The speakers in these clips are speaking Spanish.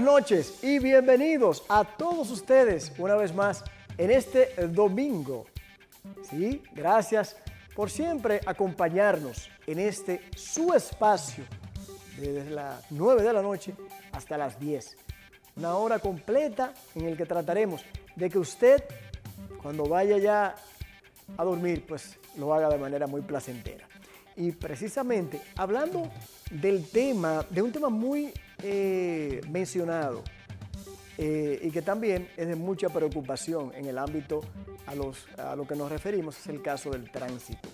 noches y bienvenidos a todos ustedes una vez más en este eh, domingo. Sí, gracias por siempre acompañarnos en este su espacio desde las 9 de la noche hasta las 10. Una hora completa en el que trataremos de que usted cuando vaya ya a dormir pues lo haga de manera muy placentera. Y precisamente hablando del tema, de un tema muy eh, mencionado eh, y que también es de mucha preocupación en el ámbito a, los, a lo que nos referimos es el caso del tránsito,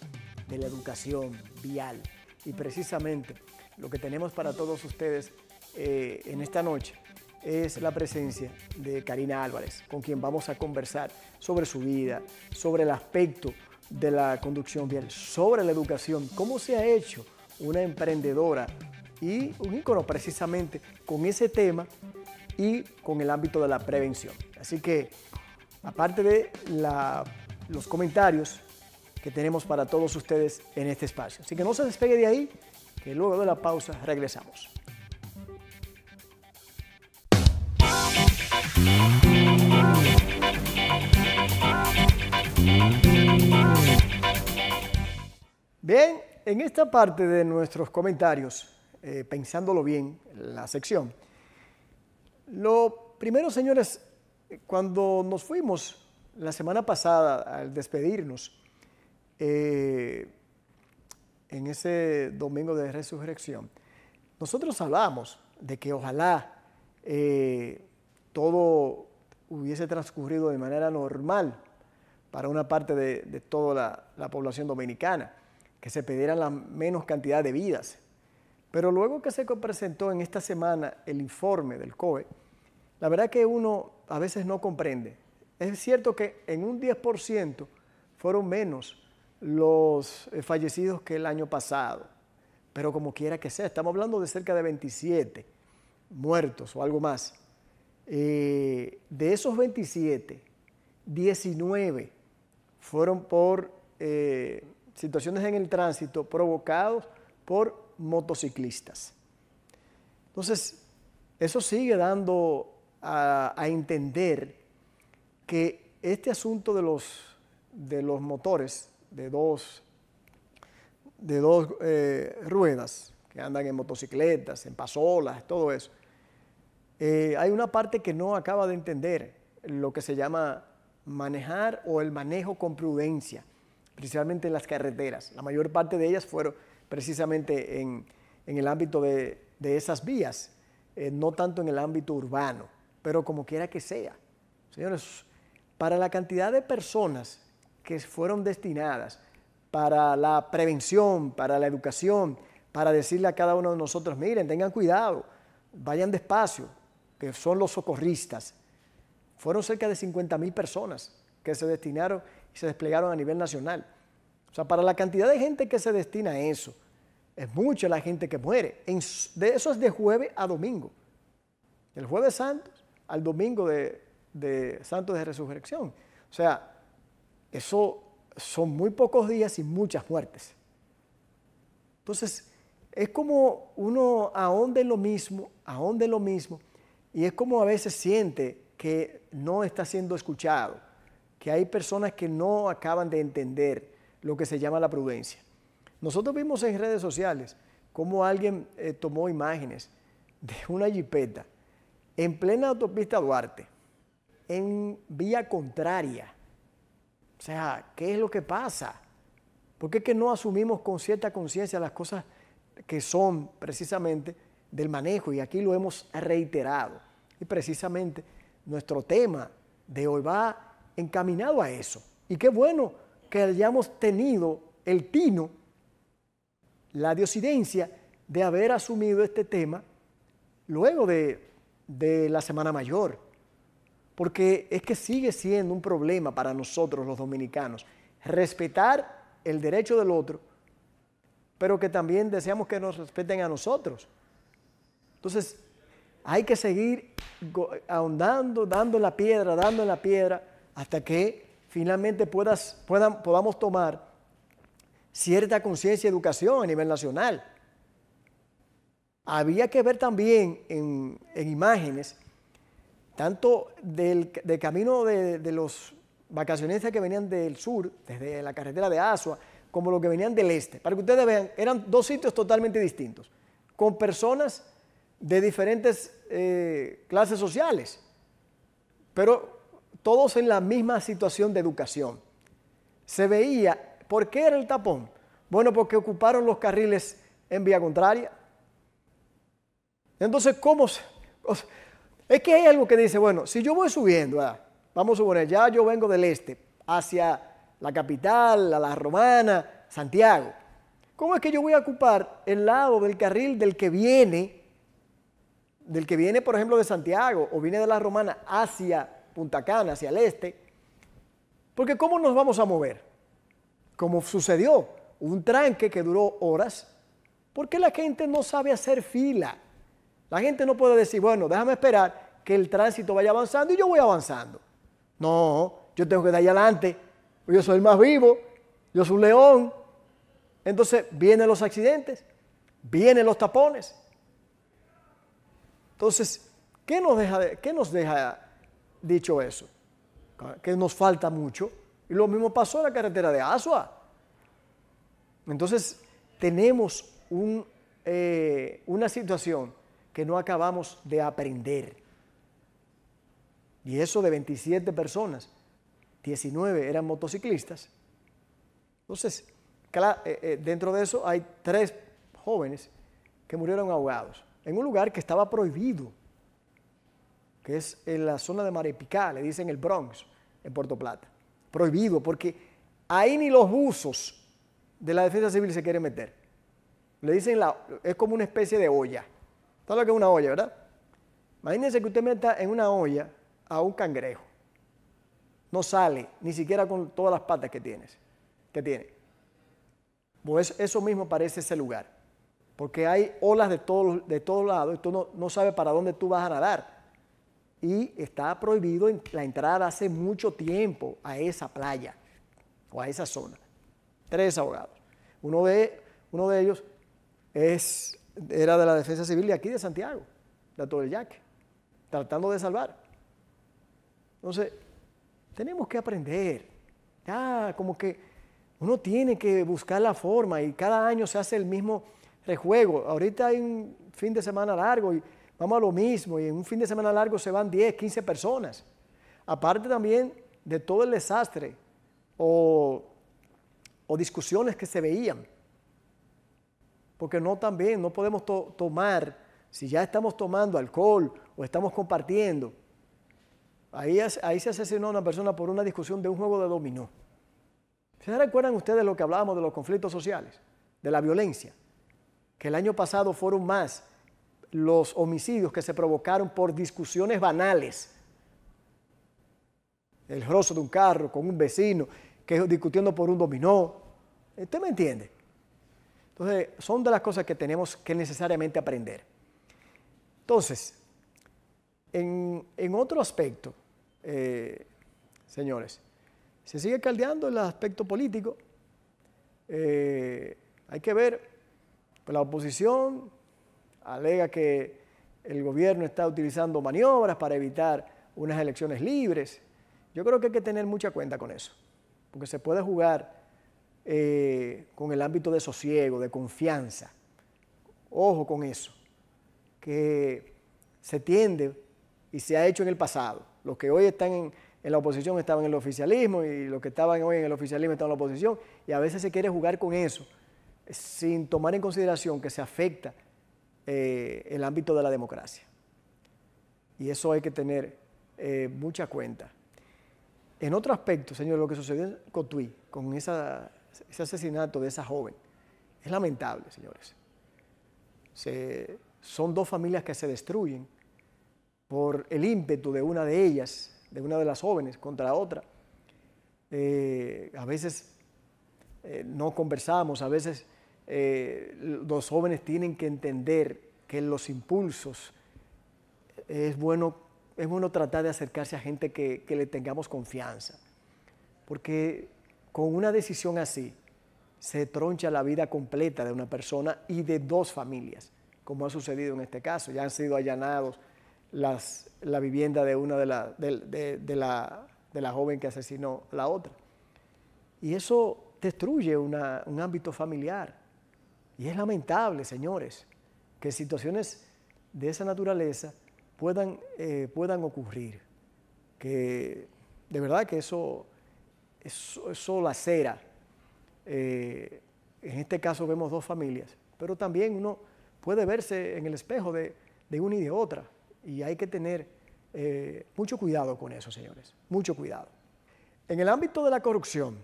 de la educación vial. Y precisamente lo que tenemos para todos ustedes eh, en esta noche es la presencia de Karina Álvarez, con quien vamos a conversar sobre su vida, sobre el aspecto de la conducción vial, sobre la educación, cómo se ha hecho una emprendedora y un ícono precisamente con ese tema y con el ámbito de la prevención. Así que, aparte de los comentarios que tenemos para todos ustedes en este espacio. Así que no se despegue de ahí, que luego de la pausa regresamos. Bien, en esta parte de nuestros comentarios eh, pensándolo bien la sección. Lo primero, señores, cuando nos fuimos la semana pasada al despedirnos, eh, en ese domingo de resurrección, nosotros hablamos de que ojalá eh, todo hubiese transcurrido de manera normal para una parte de, toda la, la, población dominicana, que se pidieran la menos cantidad de vidas pero luego que se presentó en esta semana el informe del COE, la verdad que uno a veces no comprende. Es cierto que en un 10% fueron menos los eh, fallecidos que el año pasado, pero como quiera que sea, estamos hablando de cerca de 27 muertos o algo más. Eh, de esos 27, 19 fueron por eh, situaciones en el tránsito provocados por motociclistas. Entonces, eso sigue dando a, entender que este asunto de los, de los motores de dos, de dos eh, ruedas, que andan en motocicletas, en pasolas, todo eso, eh, hay una parte que no acaba de entender, lo que se llama manejar o el manejo con prudencia, principalmente en las carreteras. La mayor parte de ellas fueron, precisamente en, el ámbito de, esas vías, eh, no tanto en el ámbito urbano, pero como quiera que sea. Señores, para la cantidad de personas que fueron destinadas para la prevención, para la educación, para decirle a cada uno de nosotros, miren, tengan cuidado, vayan despacio, que son los socorristas. Fueron cerca de 50 mil personas que se destinaron y se desplegaron a nivel nacional. O sea, para la cantidad de gente que se destina a eso, es mucha la gente que muere. de eso es de jueves a domingo. El jueves santo al domingo de, santo de resurrección. O sea, eso son muy pocos días y muchas muertes. Entonces, es como uno ahonde lo mismo, ahonde lo mismo, y es como a veces siente que no está siendo escuchado, que hay personas que no acaban de entender lo que se llama la prudencia. Nosotros vimos en redes sociales cómo alguien eh, tomó imágenes de una jipeta en plena autopista Duarte, en vía contraria. O sea, ¿qué es lo que pasa? ¿Por qué es que no asumimos con cierta conciencia las cosas que son precisamente del manejo? Y aquí lo hemos reiterado. Y precisamente nuestro tema de hoy va encaminado a eso. Y qué bueno hayamos tenido el tino, la diosidencia de haber asumido este tema luego de, de la Semana Mayor, porque es que sigue siendo un problema para nosotros los dominicanos respetar el derecho del otro, pero que también deseamos que nos respeten a nosotros. Entonces, hay que seguir ahondando, dando la piedra, dando la piedra, hasta que finalmente puedas, podamos tomar cierta conciencia y educación a nivel nacional. Había que ver también en, imágenes, tanto del, camino de, los vacacionistas que venían del sur, desde la carretera de Asua, como los que venían del este. Para que ustedes vean, eran dos sitios totalmente distintos, con personas de diferentes eh, clases sociales, pero todos en la misma situación de educación. Se veía, ¿por qué era el tapón? Bueno, porque ocuparon los carriles en vía contraria. Entonces, ¿cómo? Se, es que hay algo que dice, bueno, si yo voy subiendo, vamos a suponer, ya yo vengo del este hacia la capital, a la romana, Santiago. ¿Cómo es que yo voy a ocupar el lado del carril del que viene, del que viene, por ejemplo, de Santiago o viene de la romana hacia Punta Cana, hacia el este. Porque ¿cómo nos vamos a mover? Como sucedió, un tranque que duró horas, porque la gente no sabe hacer fila. La gente no puede decir, bueno, déjame esperar que el tránsito vaya avanzando y yo voy avanzando. No, yo tengo que dar adelante. Yo soy el más vivo, yo soy un león. Entonces vienen los accidentes, vienen los tapones. Entonces, ¿qué nos deja, qué nos deja dicho eso, que nos falta mucho. Y lo mismo pasó en la carretera de Asua. Entonces, tenemos eh, una situación que no acabamos de aprender. Y eso de 27 personas, 19 eran motociclistas. Entonces, eh, eh, dentro de eso hay tres jóvenes que murieron ahogados en un lugar que estaba prohibido que es en la zona de Marepicá, le dicen el Bronx, en Puerto Plata. Prohibido, porque ahí ni los buzos de la defensa civil se quieren meter. Le dicen, la, es como una especie de olla. ¿Sabes lo que es una olla, verdad? Imagínense que usted meta en una olla a un cangrejo. No sale, ni siquiera con todas las patas que, tienes, que tiene. Pues eso mismo parece ese lugar. Porque hay olas de todos de todo lados y tú no, no sabes para dónde tú vas a nadar y está prohibido la entrada hace mucho tiempo a esa playa o a esa zona. Tres abogados. Uno de, uno de ellos es, era de la Defensa Civil de aquí de Santiago, de Yaque, tratando de salvar. Entonces, tenemos que aprender. Ya, como que uno tiene que buscar la forma y cada año se hace el mismo rejuego. Ahorita hay un fin de semana largo y vamos a lo mismo y en un fin de semana largo se van 10, 15 personas. Aparte también de todo el desastre o, discusiones que se veían. Porque no también, no podemos tomar, si ya estamos tomando alcohol o estamos compartiendo, ahí, ahí se asesinó a una persona por una discusión de un juego de dominó. ¿Se recuerdan ustedes lo que hablábamos de los conflictos sociales, de la violencia? Que el año pasado fueron más los homicidios que se provocaron por discusiones banales. El rostro de un carro con un vecino, que discutiendo por un dominó. ¿Usted me entiende? Entonces, son de las cosas que tenemos que necesariamente aprender. Entonces, en, otro aspecto, eh, señores, se sigue caldeando el aspecto político. Eh, hay que ver, la oposición alega que el gobierno está utilizando maniobras para evitar unas elecciones libres. Yo creo que hay que tener mucha cuenta con eso, porque se puede jugar eh, con el ámbito de sosiego, de confianza. Ojo con eso, que se tiende y se ha hecho en el pasado. Los que hoy están en, la oposición estaban en el oficialismo y los que estaban hoy en el oficialismo están en la oposición y a veces se quiere jugar con eso sin tomar en consideración que se afecta eh, el ámbito de la democracia. Y eso hay que tener eh, mucha cuenta. En otro aspecto, señores, lo que sucedió en Cotuí, con ese asesinato de esa joven, es lamentable, señores. son dos familias que se destruyen por el ímpetu de una de ellas, de una de las jóvenes contra la otra. Eh, a veces no conversamos, a veces eh, los jóvenes tienen que entender que los impulsos eh, es bueno, es bueno tratar de acercarse a gente que, le tengamos confianza. Porque con una decisión así se troncha la vida completa de una persona y de dos familias, como ha sucedido en este caso. Ya han sido allanados las, la vivienda de una de la, de, la, joven que asesinó a la otra. Y eso destruye un ámbito familiar. Y es lamentable, señores, que situaciones de esa naturaleza puedan, eh, puedan ocurrir. Que de verdad que eso, eso, eso cera. Eh, en este caso vemos dos familias, pero también uno puede verse en el espejo de, de una y de otra. Y hay que tener eh, mucho cuidado con eso, señores, mucho cuidado. En el ámbito de la corrupción,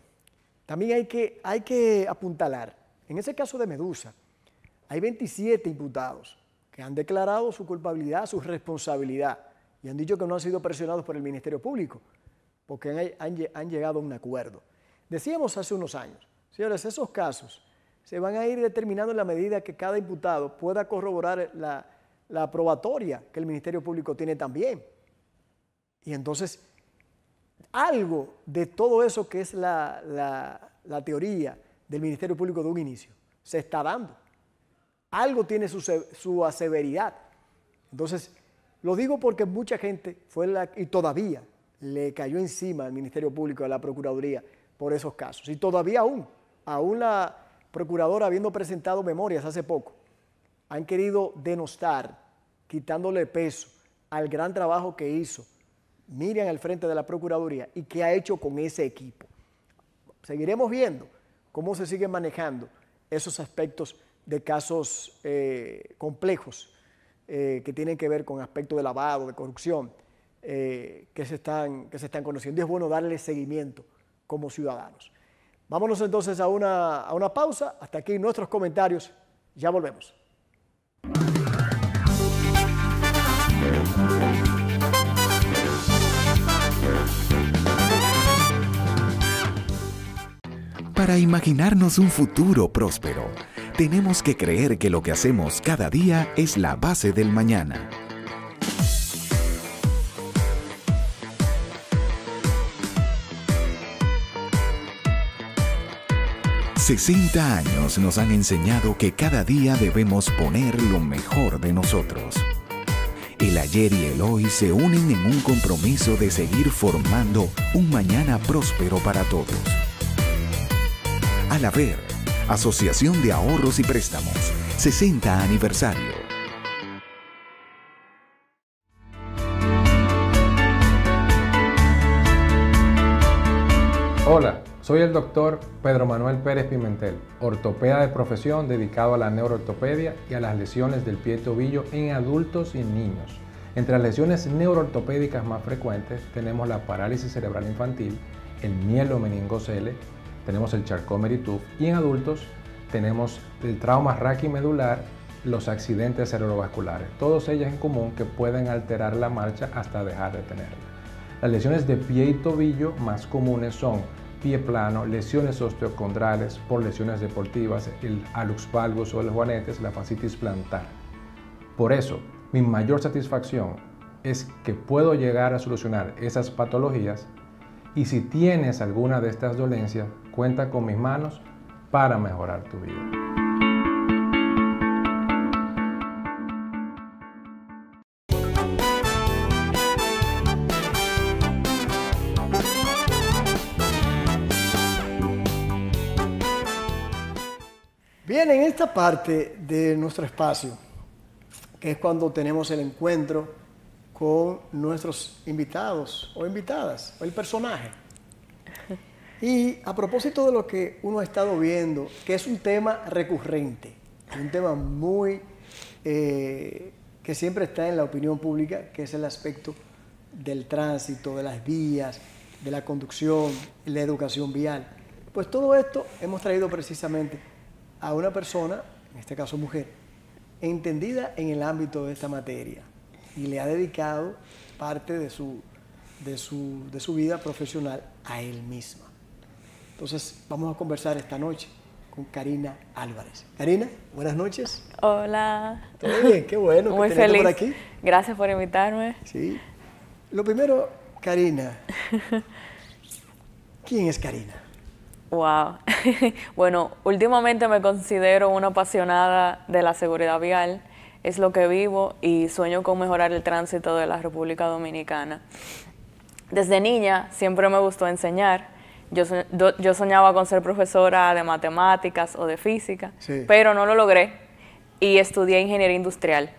también hay que, hay que apuntalar en ese caso de Medusa, hay 27 imputados que han declarado su culpabilidad, su responsabilidad, y han dicho que no han sido presionados por el Ministerio Público, porque han, llegado a un acuerdo. Decíamos hace unos años, señores, esos casos se van a ir determinando en la medida que cada imputado pueda corroborar la, probatoria que el Ministerio Público tiene también. Y entonces, algo de todo eso que es la teoría del Ministerio Público de un inicio. Se está dando. Algo tiene su, su aseveridad. Entonces, lo digo porque mucha gente fue la, y todavía le cayó encima al Ministerio Público, a la Procuraduría, por esos casos. Y todavía aún, aún la Procuradora habiendo presentado memorias hace poco, han querido denostar, quitándole peso al gran trabajo que hizo Miriam al frente de la Procuraduría y que ha hecho con ese equipo. Seguiremos viendo cómo se siguen manejando esos aspectos de casos eh, complejos eh, que tienen que ver con aspectos de lavado, de corrupción, eh, que, se están, que se están conociendo. Y es bueno darle seguimiento como ciudadanos. Vámonos entonces a una, a una pausa. Hasta aquí nuestros comentarios. Ya volvemos. Para imaginarnos un futuro próspero, tenemos que creer que lo que hacemos cada día es la base del mañana. 60 años nos han enseñado que cada día debemos poner lo mejor de nosotros. El ayer y el hoy se unen en un compromiso de seguir formando un mañana próspero para todos. Ver, Asociación de Ahorros y Préstamos, 60 aniversario. Hola, soy el doctor Pedro Manuel Pérez Pimentel, ortopeda de profesión dedicado a la neuroortopedia y a las lesiones del pie y tobillo en adultos y en niños. Entre las lesiones neuroortopédicas más frecuentes tenemos la parálisis cerebral infantil, el mielomeningocele, tenemos el charcot y en adultos tenemos el trauma raquimedular, los accidentes cerebrovasculares, todos ellas en común que pueden alterar la marcha hasta dejar de tenerla. Las lesiones de pie y tobillo más comunes son pie plano, lesiones osteocondrales por lesiones deportivas, el alux valgus o el juanetes, la fascitis plantar. Por eso, mi mayor satisfacción es que puedo llegar a solucionar esas patologías y si tienes alguna de estas dolencias, Cuenta con mis manos para mejorar tu vida. Bien, en esta parte de nuestro espacio, que es cuando tenemos el encuentro con nuestros invitados o invitadas, o el personaje, y a propósito de lo que uno ha estado viendo, que es un tema recurrente, un tema muy eh, que siempre está en la opinión pública, que es el aspecto del tránsito, de las vías, de la conducción, la educación vial. Pues todo esto hemos traído precisamente a una persona, en este caso mujer, entendida en el ámbito de esta materia y le ha dedicado parte de su, de su vida profesional a él misma. Entonces, vamos a conversar esta noche con Karina Álvarez. Karina, buenas noches. Hola. ¿Todo bien? Qué bueno Muy que feliz. por aquí. Gracias por invitarme. Sí. Lo primero, Karina. ¿Quién es Karina? Wow. bueno, últimamente me considero una apasionada de la seguridad vial. Es lo que vivo y sueño con mejorar el tránsito de la República Dominicana. Desde niña siempre me gustó enseñar yo, soñaba con ser profesora de matemáticas o de física, pero no lo logré y estudié ingeniería industrial.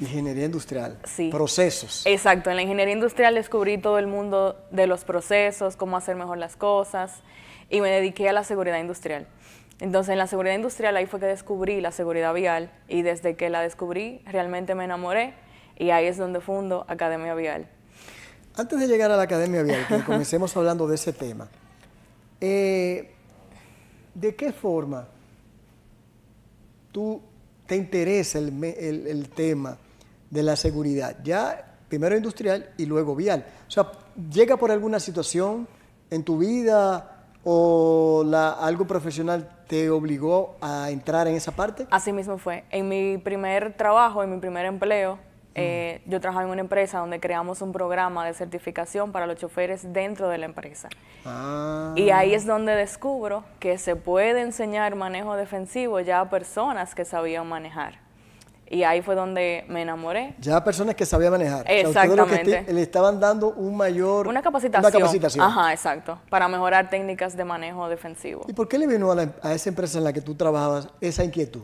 Ingeniería industrial. Sí. Procesos. Exacto. En la ingeniería industrial descubrí todo el mundo de los procesos, cómo hacer mejor las cosas y me dediqué a la seguridad industrial. Entonces, en la seguridad industrial ahí fue que descubrí la seguridad vial y desde que la descubrí realmente me enamoré y ahí es donde fundo Academia Vial. Antes de llegar a la Academia Vial, que comencemos hablando de ese tema, eh, ¿De qué forma tú te interesa el, tema de la seguridad? Ya primero industrial y luego vial. O sea, ¿llega por alguna situación en tu vida o algo profesional te obligó a entrar en esa parte? Así mismo fue. En mi primer trabajo, en mi primer empleo, eh, yo trabajaba en una empresa donde creamos un programa de certificación para los choferes dentro de la empresa. Ah. Y ahí es donde descubro que se puede enseñar manejo defensivo ya a personas que sabían manejar. Y ahí fue donde me enamoré. Ya a personas que sabían manejar. Exactamente. le estaban dando un mayor... Una capacitación. Una capacitación. Ajá, exacto. Para mejorar técnicas de manejo defensivo. ¿Y por qué le vino a, em- a esa empresa en la que tú trabajabas esa inquietud?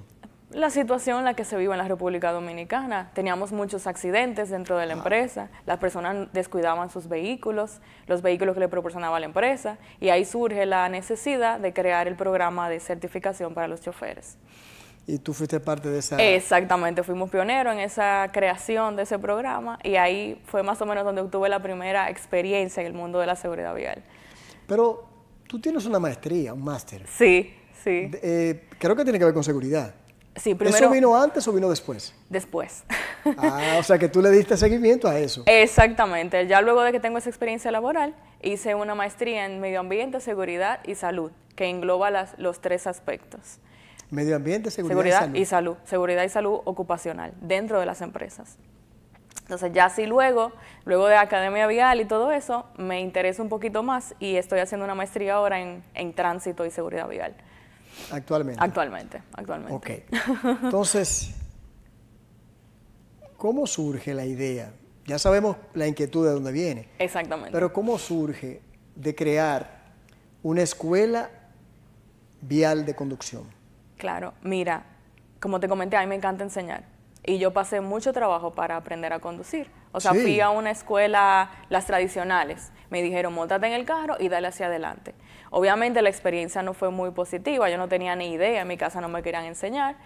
la situación en la que se vive en la República Dominicana. Teníamos muchos accidentes dentro de la empresa, las personas descuidaban sus vehículos, los vehículos que le proporcionaba la empresa, y ahí surge la necesidad de crear el programa de certificación para los choferes. Y tú fuiste parte de esa... Exactamente, fuimos pioneros en esa creación de ese programa y ahí fue más o menos donde obtuve la primera experiencia en el mundo de la seguridad vial. Pero tú tienes una maestría, un máster. Sí, sí. Eh, creo que tiene que ver con seguridad primero, ¿Eso vino antes o vino después? Después. Ah, o sea que tú le diste seguimiento a eso. Exactamente. Ya luego de que tengo esa experiencia laboral, hice una maestría en medio ambiente, seguridad y salud, que engloba los tres aspectos. Medio ambiente, seguridad, y, salud. y, salud. Seguridad y salud ocupacional dentro de las empresas. Entonces ya así luego, luego de Academia Vial y todo eso, me interesa un poquito más y estoy haciendo una maestría ahora en, en tránsito y seguridad vial. Actualmente. Actualmente, actualmente. Ok. Entonces, ¿cómo surge la idea? Ya sabemos la inquietud de dónde viene. Exactamente. Pero ¿cómo surge de crear una escuela vial de conducción? Claro, mira, como te comenté, a mí me encanta enseñar y yo pasé mucho trabajo para aprender a conducir. O sea, fui a una escuela, las tradicionales. Me dijeron, montate en el carro y dale hacia adelante. Obviamente la experiencia no fue muy positiva, yo no tenía ni idea, en mi casa no me querían enseñar.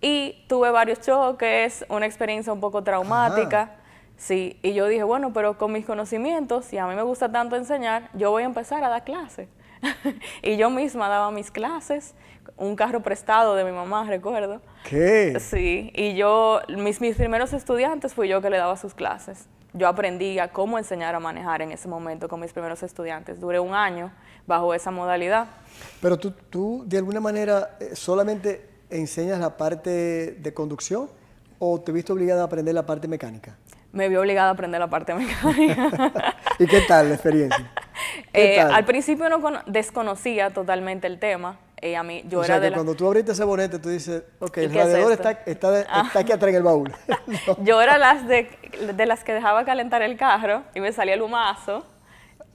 Y tuve varios choques, una experiencia un poco traumática. Sí, y yo dije, bueno, pero con mis conocimientos, y a mí me gusta tanto enseñar, yo voy a empezar a dar clases. y yo misma daba mis clases un carro prestado de mi mamá, recuerdo. ¿Qué? Sí, y yo, mis, mis primeros estudiantes fui yo que le daba sus clases. Yo aprendí a cómo enseñar a manejar en ese momento con mis primeros estudiantes. Duré un año bajo esa modalidad. Pero tú, tú de alguna manera, eh, solamente enseñas la parte de conducción o te viste obligada a aprender la parte mecánica? Me vi obligada a aprender la parte mecánica. ¿Y qué tal la experiencia? Eh, al principio no desconocía totalmente el tema cuando tú abriste ese bonete, tú dices, ok, el radiador ah. está, aquí atrás en el baúl. Yo era las de, las que dejaba calentar el carro y me salía el humazo,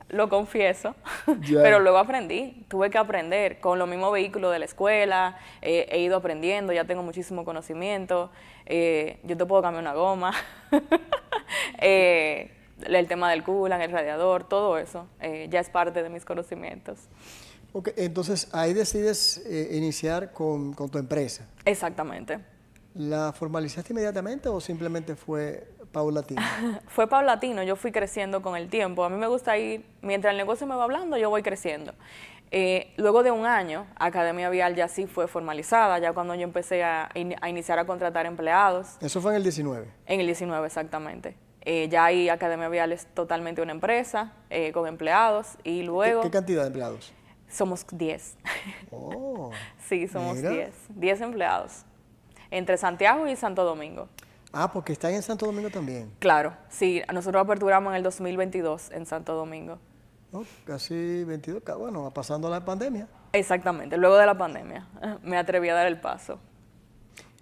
lo confieso, pero luego aprendí, tuve que aprender con los mismos vehículos de la escuela, eh, he ido aprendiendo, ya tengo muchísimo conocimiento, eh, yo te puedo cambiar una goma, eh, el tema del coolant, el radiador, todo eso, ya es parte de mis conocimientos. Ok, entonces ahí decides eh, iniciar con, tu empresa. Exactamente. ¿La formalizaste inmediatamente o simplemente fue paulatino? fue paulatino, yo fui creciendo con el tiempo. A mí me gusta ir, mientras el negocio me va hablando, yo voy creciendo. Eh, luego de un año, Academia Vial ya sí fue formalizada, ya cuando yo empecé a, iniciar a contratar empleados. Eso fue en el 19. En el 19, exactamente. Eh, ya ahí Academia Vial es totalmente una empresa, con empleados, y luego... ¿Qué, cantidad de empleados? Somos 10. Oh, sí, somos 10. 10 empleados. Entre Santiago y Santo Domingo. Ah, porque están en Santo Domingo también. Claro, sí. Nosotros aperturamos en el 2022 en Santo Domingo. Oh, casi 22, bueno, pasando la pandemia. Exactamente, luego de la pandemia me atreví a dar el paso.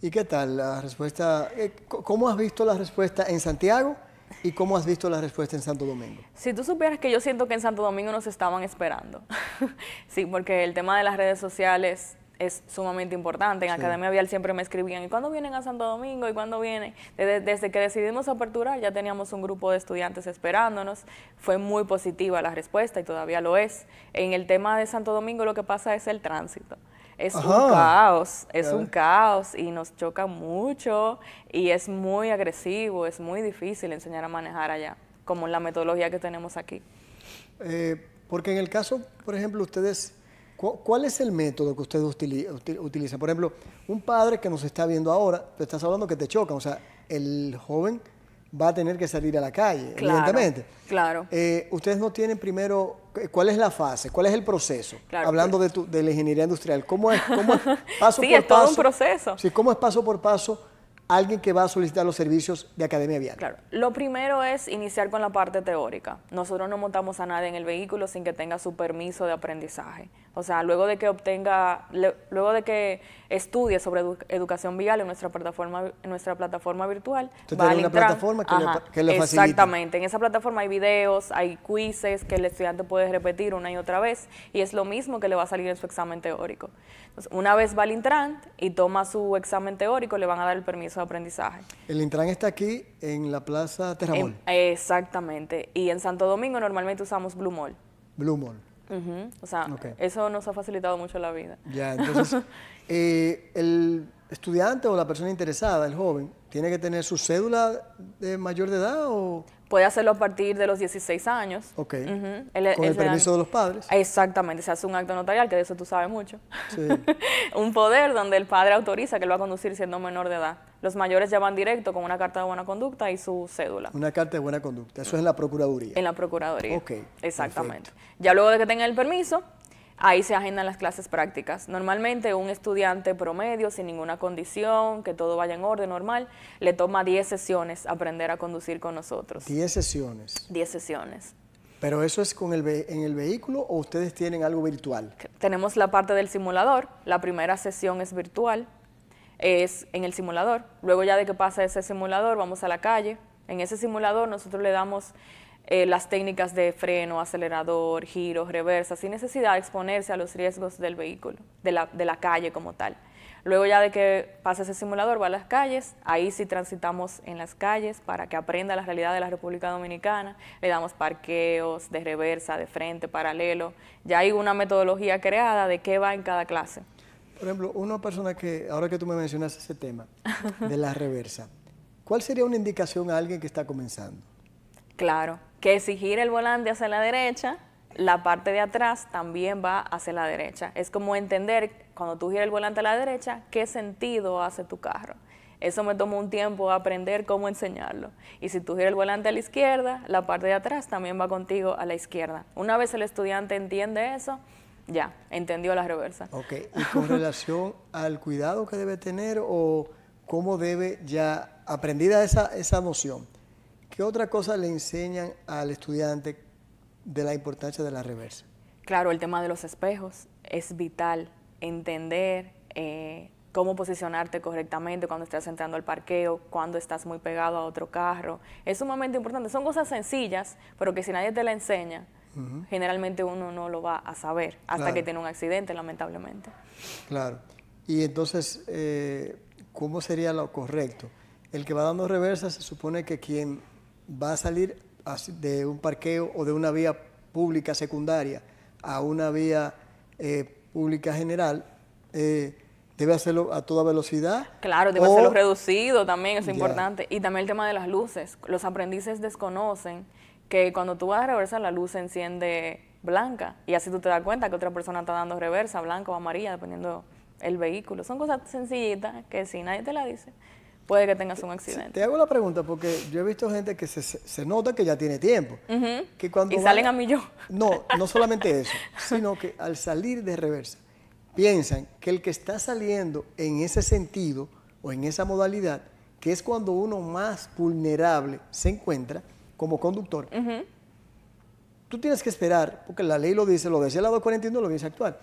¿Y qué tal la respuesta? Eh, ¿Cómo has visto la respuesta en Santiago ¿Y cómo has visto la respuesta en Santo Domingo? Si tú supieras que yo siento que en Santo Domingo nos estaban esperando. sí, porque el tema de las redes sociales es sumamente importante. En Academia Vial siempre me escribían, ¿y cuándo vienen a Santo Domingo? ¿Y cuándo vienen? Desde, desde, que decidimos aperturar ya teníamos un grupo de estudiantes esperándonos. Fue muy positiva la respuesta y todavía lo es. En el tema de Santo Domingo lo que pasa es el tránsito es un caos, es un caos y nos choca mucho y es muy agresivo, es muy difícil enseñar a manejar allá, como la metodología que tenemos aquí. Eh, porque en el caso, por ejemplo, ustedes, ¿cuál es el método que ustedes utilizan? Por ejemplo, un padre que nos está viendo ahora, te estás hablando que te choca, o sea, el joven va a tener que salir a la calle, evidentemente. Claro. Eh, ustedes no tienen primero, ¿cuál es la fase? ¿Cuál es el proceso? Hablando de, de, la ingeniería industrial, ¿cómo es, paso por paso? Sí, es todo un proceso. Sí, ¿cómo es paso por paso alguien que va a solicitar los servicios de Academia Vial? Claro, lo primero es iniciar con la parte teórica. Nosotros no montamos a nadie en el vehículo sin que tenga su permiso de aprendizaje. O sea, luego de que obtenga, luego de que estudie sobre educación vial en nuestra plataforma, en nuestra plataforma virtual, Entonces, va una plataforma que, le, que Exactamente, en esa plataforma hay videos, hay quizzes que el estudiante puede repetir una y otra vez y es lo mismo que le va a salir en su examen teórico. una vez va al Intran y toma su examen teórico, le van a dar el permiso aprendizaje. El Intran está aquí en la Plaza Terramol. exactamente. Y en Santo Domingo normalmente usamos Blue Mall. Blue Mall. O sea, eso nos ha facilitado mucho la vida. Ya, entonces, eh, el estudiante o la persona interesada, el joven, ¿tiene que tener su cédula de mayor de edad o...? Puede hacerlo a partir de los 16 años. Ok. Con el permiso de los padres. Exactamente, se hace un acto notarial, que de eso tú sabes mucho. Sí. un poder donde el padre autoriza que lo va a conducir siendo menor de edad. Los mayores ya van directo con una carta de buena conducta y su cédula. Una carta de buena conducta, eso es en la Procuraduría. En la Procuraduría. Ok. Exactamente. Ya luego de que tenga el permiso, Ahí se agendan las clases prácticas. Normalmente un estudiante promedio, sin ninguna condición, que todo vaya en orden normal, le toma 10 sesiones aprender a conducir con nosotros. 10 sesiones. 10 sesiones. ¿Pero eso es con el en el vehículo o ustedes tienen algo virtual? Tenemos la parte del simulador. La primera sesión es virtual, es en el simulador. Luego ya de que pasa ese simulador, vamos a la calle. En ese simulador nosotros le damos eh, las técnicas de freno, acelerador, giro, reversa, sin necesidad de exponerse a los riesgos del vehículo, de la, calle como tal. Luego ya de que pasa ese simulador, va a las calles, ahí sí transitamos en las calles para que aprenda la realidad de la República Dominicana, le damos parqueos de reversa, de frente, paralelo, ya hay una metodología creada de qué va en cada clase. Por ejemplo, una persona que, ahora que tú me mencionas ese tema de la reversa, ¿cuál sería una indicación a alguien que está comenzando? Claro, que si gira el volante hacia la derecha, la parte de atrás también va hacia la derecha. Es como entender, cuando tú giras el volante a la derecha, qué sentido hace tu carro. Eso me tomó un tiempo aprender cómo enseñarlo. Y si tú giras el volante a la izquierda, la parte de atrás también va contigo a la izquierda. Una vez el estudiante entiende eso, ya, entendió la reversa. Ok, y con relación al cuidado que debe tener o cómo debe ya, aprendida esa, esa noción, ¿Qué otra cosa le enseñan al estudiante de la importancia de la reversa? Claro, el tema de los espejos es vital. Entender eh, cómo posicionarte correctamente cuando estás entrando al parqueo, cuando estás muy pegado a otro carro. Es sumamente importante. Son cosas sencillas, pero que si nadie te la enseña, generalmente uno no lo va a saber hasta que tiene un accidente, lamentablemente. Claro. Y entonces, eh, ¿cómo sería lo correcto? El que va dando reversa se supone que quien va a salir de un parqueo o de una vía pública secundaria a una vía eh, pública general, eh, debe hacerlo a toda velocidad. Claro, debe hacerlo reducido también, es importante. Y también el tema de las luces. Los aprendices desconocen que cuando tú vas a reversar, la luz se enciende blanca y así tú te das cuenta que otra persona está dando reversa, blanca o amarilla, dependiendo el vehículo. Son cosas sencillitas que si nadie te la dice, puede que tengas un accidente. Te hago la pregunta porque yo he visto gente que se, nota que ya tiene tiempo. que cuando y salen a yo. No, no solamente eso, sino que al salir de reversa, piensan que el que está saliendo en ese sentido o en esa modalidad, que es cuando uno más vulnerable se encuentra como conductor, tú tienes que esperar, porque la ley lo dice, lo decía la 241, lo dice actual,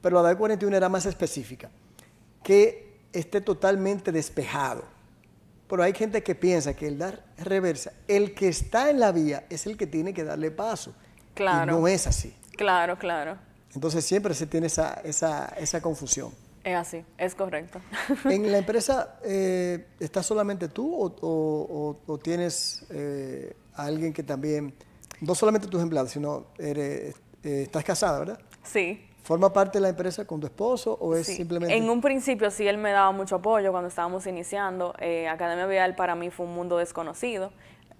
pero la 241 era más específica, que esté totalmente despejado pero hay gente que piensa que el dar reversa, el que está en la vía es el que tiene que darle paso. Claro. no es así. Claro, claro. Entonces siempre se tiene esa, esa, esa confusión. Es así, es correcto. ¿En la empresa eh, estás solamente tú o, tienes eh, a alguien que también, no solamente tus empleados, sino eres, eh, estás casada, ¿verdad? Sí. ¿Forma parte de la empresa con tu esposo o es simplemente...? En un principio sí, él me daba mucho apoyo cuando estábamos iniciando. Eh, Academia Vial para mí fue un mundo desconocido.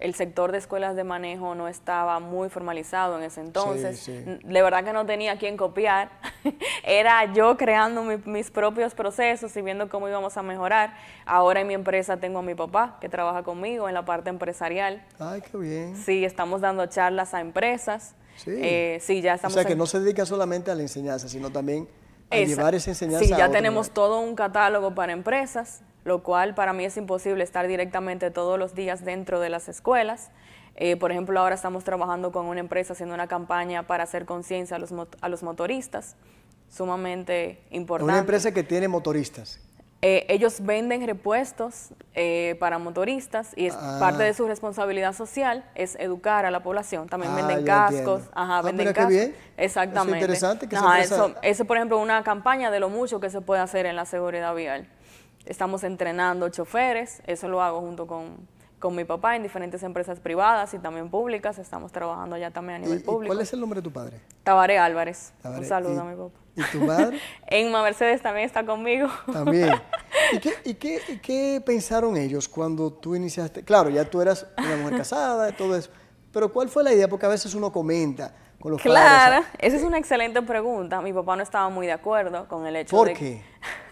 El sector de escuelas de manejo no estaba muy formalizado en ese entonces. De verdad que no tenía quien copiar. Era yo creando mis propios procesos y viendo cómo íbamos a mejorar. Ahora en mi empresa tengo a mi papá que trabaja conmigo en la parte empresarial. Ay, qué bien. Sí, estamos dando charlas a empresas eh, sí. ya estamos. O sea, que no se dedica solamente a la enseñanza, sino también a llevar esa enseñanza. Sí, ya tenemos todo un catálogo para empresas, lo cual para mí es imposible estar directamente todos los días dentro de las escuelas. Eh, por ejemplo, ahora estamos trabajando con una empresa haciendo una campaña para hacer conciencia a los, a los motoristas, sumamente importante. Una empresa que tiene motoristas. Eh, ellos venden repuestos eh, para motoristas y es ah. parte de su responsabilidad social es educar a la población. También ah, venden cascos, ajá, ah, venden cascos. Exactamente. Eso es eso, por ejemplo, una campaña de lo mucho que se puede hacer en la seguridad vial. Estamos entrenando choferes, eso lo hago junto con con mi papá en diferentes empresas privadas y también públicas. Estamos trabajando ya también a nivel público. ¿Cuál es el nombre de tu padre? Tabaré Álvarez. Un saludo a mi papá. ¿Y tu madre? Enma Mercedes también está conmigo. También. ¿Y qué, pensaron ellos cuando tú iniciaste? Claro, ya tú eras una mujer casada, todo eso. Pero ¿cuál fue la idea? Porque a veces uno comenta, claro, esa es una excelente pregunta. Mi papá no estaba muy de acuerdo con el hecho de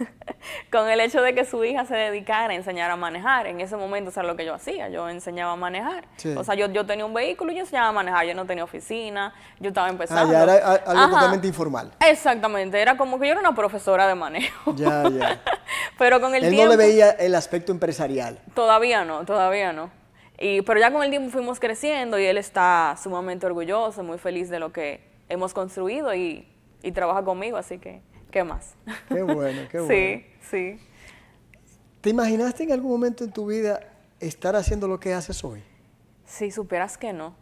con el hecho de que su hija se dedicara a enseñar a manejar. En ese momento, o sea, lo que yo hacía, yo enseñaba a manejar. O sea, yo, tenía un vehículo y yo enseñaba a manejar. Yo no tenía oficina, yo estaba ah, empezando. Ah, ya era ah, algo totalmente informal. Exactamente, era como que yo era una profesora de manejo. Ya, ya. Pero con el Él no le veía el aspecto empresarial. Todavía no, todavía no. Y, pero ya con el tiempo fuimos creciendo y él está sumamente orgulloso, muy feliz de lo que hemos construido y, trabaja conmigo, así que, ¿qué más? Qué bueno, qué bueno. Sí, sí. ¿Te imaginaste en algún momento en tu vida estar haciendo lo que haces hoy? Si supieras que no.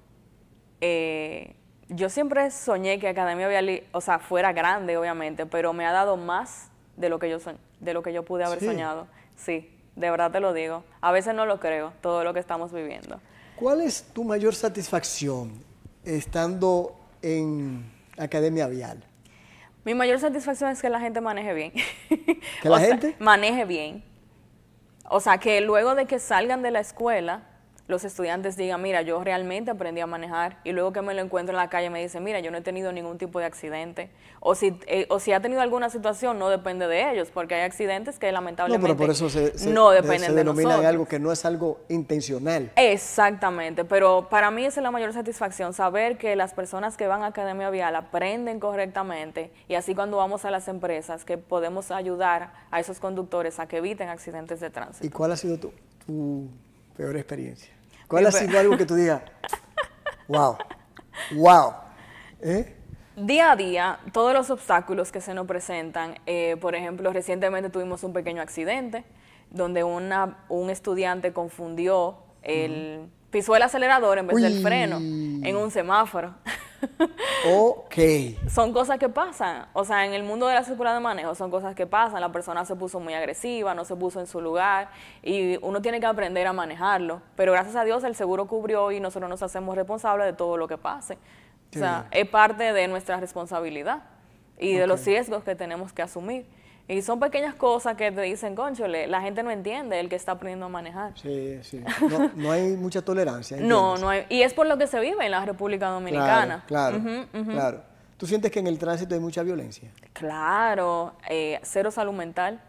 Eh, yo siempre soñé que Academia Vialí, o sea, fuera grande, obviamente, pero me ha dado más de lo que yo, de lo que yo pude haber soñado. Sí, de verdad te lo digo. A veces no lo creo, todo lo que estamos viviendo. ¿Cuál es tu mayor satisfacción estando en Academia Vial? Mi mayor satisfacción es que la gente maneje bien. ¿Que la gente? Maneje bien. O sea, que luego de que salgan de la escuela, los estudiantes digan, mira, yo realmente aprendí a manejar y luego que me lo encuentro en la calle me dice, mira, yo no he tenido ningún tipo de accidente. O si, eh, o si ha tenido alguna situación, no depende de ellos, porque hay accidentes que lamentablemente no, pero por eso se, se, no dependen se, se algo que no es algo intencional. Exactamente, pero para mí esa es la mayor satisfacción, saber que las personas que van a Academia Vial aprenden correctamente y así cuando vamos a las empresas que podemos ayudar a esos conductores a que eviten accidentes de tránsito. ¿Y cuál ha sido tu peor experiencia? ¿Cuál ha sido algo que tú digas? ¡Wow! ¡Wow! ¿Eh? Día a día, todos los obstáculos que se nos presentan, eh, por ejemplo, recientemente tuvimos un pequeño accidente donde un estudiante confundió el... pisó el acelerador en vez del freno en un semáforo. Ok. Son cosas que pasan. O sea, en el mundo de la círcula de manejo son cosas que pasan. La persona se puso muy agresiva, no se puso en su lugar y uno tiene que aprender a manejarlo. Pero gracias a Dios el seguro cubrió y nosotros nos hacemos responsables de todo lo que pase. O sea, es parte de nuestra responsabilidad y de los riesgos que tenemos que asumir. Y son pequeñas cosas que te dicen, conchole, la gente no entiende el que está aprendiendo a manejar. Sí, sí. No, hay mucha tolerancia. No, no hay. Y es por lo que se vive en la República Dominicana. Claro, claro. ¿Tú sientes que en el tránsito hay mucha violencia? Claro, eh, cero salud mental.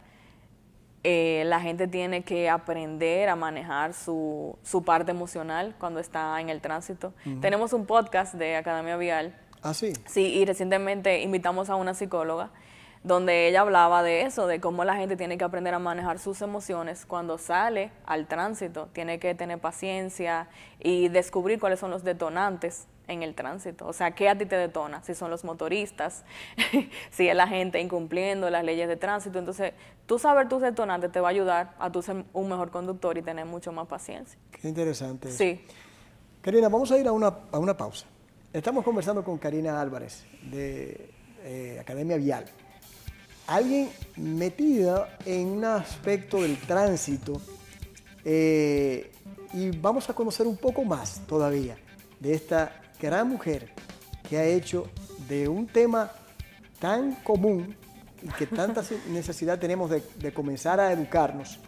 Eh, la gente tiene que aprender a manejar su, parte emocional cuando está en el tránsito. Tenemos un podcast de Academia Vial. Ah, sí. Sí, y recientemente invitamos a una psicóloga donde ella hablaba de eso, de cómo la gente tiene que aprender a manejar sus emociones cuando sale al tránsito, tiene que tener paciencia y descubrir cuáles son los detonantes en el tránsito, o sea, ¿qué a ti te detona? Si son los motoristas, si es la gente incumpliendo las leyes de tránsito, entonces tú saber tus detonantes te va a ayudar a ser un mejor conductor y tener mucho más paciencia. Qué interesante. Sí. Karina, vamos a ir a una, pausa. Estamos conversando con Karina Álvarez de eh, Academia Vial alguien metida en un aspecto del tránsito eh, y vamos a conocer un poco más todavía de esta gran mujer que ha hecho de un tema tan común y que tanta necesidad tenemos de, comenzar a educarnos